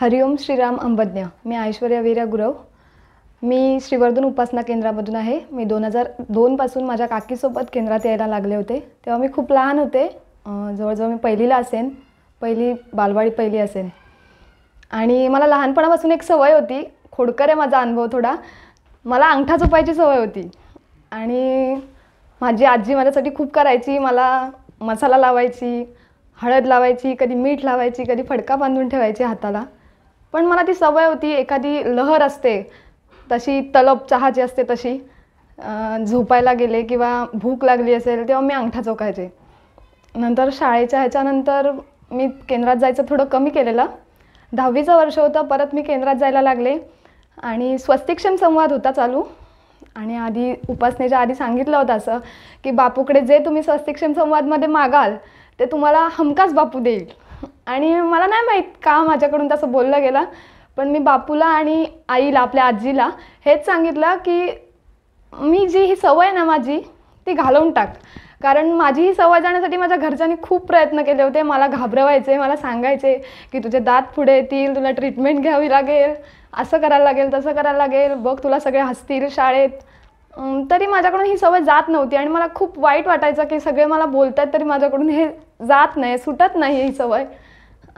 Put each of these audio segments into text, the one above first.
हरिओम श्रीराम अंबज्ञ मी ऐश्वर्या वीरा गुरव मी श्रीवर्धन उपासना केंद्रामधून आहे मी दोन हजार दोनपासून माझ्या काकीसोबत केंद्रात यायला लागले होते तेव्हा मी खूप लहान होते जवळजवळ मी पहिलीला असेन पहिली बालवाडी पहिली असेन आणि मला लहानपणापासून एक सवय होती खोडकर आहे माझा अनुभव थोडा मला अंगठा झोपायची सवय होती आणि माझी आजी माझ्यासाठी खूप करायची मला मसाला लावायची हळद लावायची कधी मीठ लावायची कधी फडका बांधून ठेवायची हाताला पण मला ती सवय होती एखादी लहर असते तशी तलब चहाची असते तशी झोपायला गेले किंवा भूक लागली असेल तेव्हा मी अंगठा चोकायचे नंतर शाळेच्या ह्याच्यानंतर मी केंद्रात जायचं थोडं कमी केलेलं दहावीचं वर्ष होतं परत मी केंद्रात जायला लागले आणि स्वस्तिक्षम संवाद होता चालू आणि आधी उपासनेच्या आधी सांगितलं होतं असं की बापूकडे जे तुम्ही स्वस्तिक्षम संवादमध्ये मागाल ते तुम्हाला हमकाच बापू देईल आणि मला नाही माहीत का माझ्याकडून तसं बोललं गेलं पण मी बापूला आणि आईला आपल्या आजीला हेच सांगितलं की मी जी ही सवय ना माझी ती घालवून टाक कारण माझी ही सवय जाण्यासाठी माझ्या घरच्यांनी खूप प्रयत्न केले होते मला घाबरवायचे मला सांगायचे की तुझे दात पुढे येतील तुला ट्रीटमेंट घ्यावी लागेल असं करायला लागेल तसं करायला लागेल बघ तुला सगळे हसतील शाळेत तरी माझ्याकडून ही सवय जात नव्हती आणि मला खूप वाईट वाटायचं की सगळे मला बोलत आहेत तरी माझ्याकडून हे जात नाही सुटत नाही ही सवय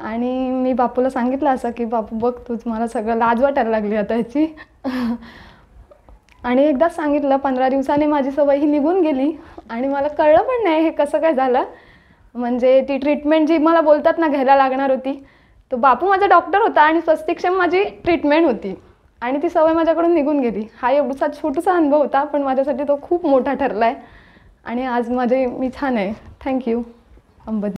आणि मी बापूला सांगितलं असं की बापू बघ तूच मला सगळं लाज वाटायला लागली आता याची आणि एकदाच सांगितलं पंधरा दिवसाने माझी सवय ही निघून गेली आणि मला कळलं पण नाही हे कसं काय झालं म्हणजे ती ट्रीटमेंट जी मला बोलतात ना घ्यायला लागणार होती तो बापू माझा डॉक्टर होता आणि स्वस्तिक्षम माझी ट्रीटमेंट होती आणि ती सवय माझ्याकडून निघून गेली हा एवढासा छोटासा अनुभव होता पण माझ्यासाठी तो खूप मोठा ठरला आहे आणि आज माझे मी छान आहे थँक्यू अंबद